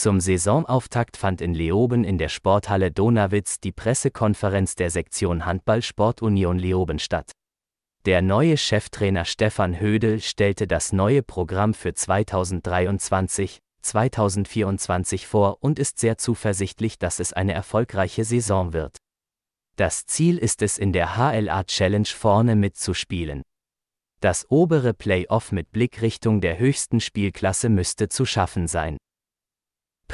Zum Saisonauftakt fand in Leoben in der Sporthalle Donawitz die Pressekonferenz der Sektion Handball Sportunion Leoben statt. Der neue Cheftrainer Stefan Hödel stellte das neue Programm für 2023, 2024 vor und ist sehr zuversichtlich, dass es eine erfolgreiche Saison wird. Das Ziel ist es, in der HLA Challenge vorne mitzuspielen. Das obere Playoff mit Blick Richtung der höchsten Spielklasse müsste zu schaffen sein.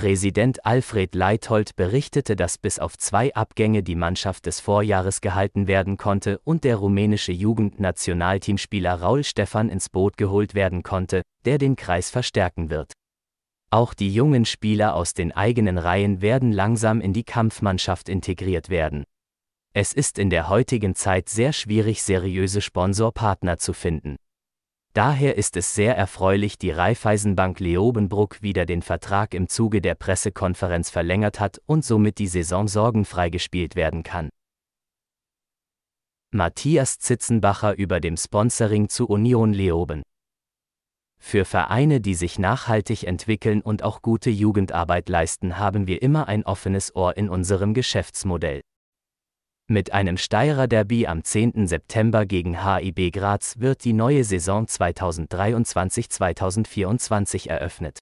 Präsident Alfred Leithold berichtete, dass bis auf zwei Abgänge die Mannschaft des Vorjahres gehalten werden konnte und der rumänische Jugendnationalteamspieler Raul Stefan ins Boot geholt werden konnte, der den Kreis verstärken wird. Auch die jungen Spieler aus den eigenen Reihen werden langsam in die Kampfmannschaft integriert werden. Es ist in der heutigen Zeit sehr schwierig, seriöse Sponsorpartner zu finden. Daher ist es sehr erfreulich, die Raiffeisenbank Leobenbruck wieder den Vertrag im Zuge der Pressekonferenz verlängert hat und somit die Saison sorgenfrei gespielt werden kann. Matthias Zitzenbacher über dem Sponsoring zu Union Leoben. Für Vereine, die sich nachhaltig entwickeln und auch gute Jugendarbeit leisten, haben wir immer ein offenes Ohr in unserem Geschäftsmodell. Mit einem Steirer Derby am 10. September gegen HIB Graz wird die neue Saison 2023-2024 eröffnet